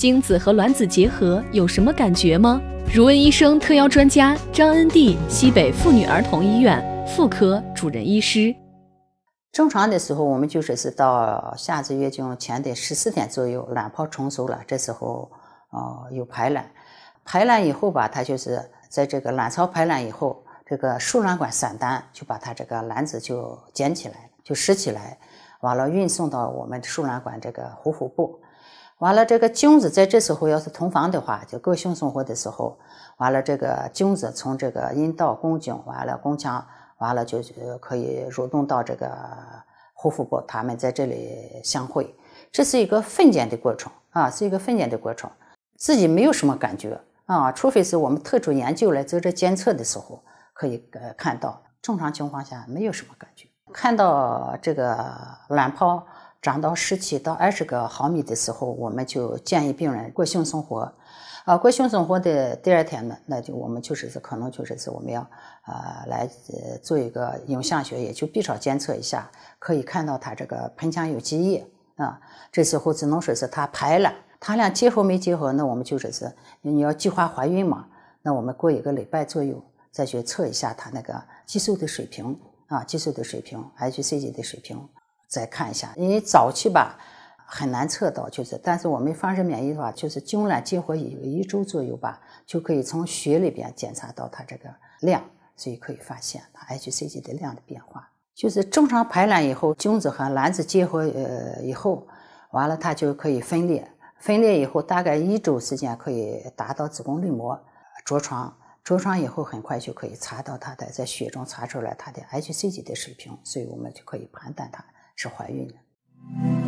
精子和卵子结合有什么感觉吗？如恩医生特邀专家张恩娣，西北妇女儿童医院妇科主任医师。正常的时候，我们就说是到下次月经前的十四天左右，卵泡成熟了，这时候，呃，有排卵。排卵以后吧，它就是在这个卵巢排卵以后，这个输卵管散单就把它这个卵子就捡起来，就拾起来，完了运送到我们输卵管这个壶腹部。完了，这个精子在这时候要是同房的话，就个性生活的时候，完了这个精子从这个阴道宫颈，完了宫腔，完了就可以蠕动到这个护肤部，他们在这里相会，这是一个分拣的过程啊，是一个分拣的过程，自己没有什么感觉啊，除非是我们特殊研究来做这监测的时候可以呃看到，正常情况下没有什么感觉，看到这个卵泡。涨到十七到二十个毫米的时候，我们就建议病人过性生活。啊，过性生活的第二天呢，那就我们就是是可能就是是我们要啊来呃做一个影像学，也就 B 超监测一下，可以看到他这个盆腔有积液啊。这时候只能说是他排了，他俩结合没结合？那我们就说是你要计划怀孕嘛？那我们过一个礼拜左右再去测一下他那个激素的水平啊，激素的水平，HCG 的水平。再看一下，因为早期吧很难测到，就是，但是我们放射免疫的话，就是精卵结合有一周左右吧，就可以从血里边检查到它这个量，所以可以发现它 HCG 的量的变化。就是正常排卵以后，精子和卵子结合呃以后，完了它就可以分裂，分裂以后大概一周时间可以达到子宫内膜着床，着床以后很快就可以查到它的在血中查出来它的 HCG 的水平，所以我们就可以判断它。是怀孕了。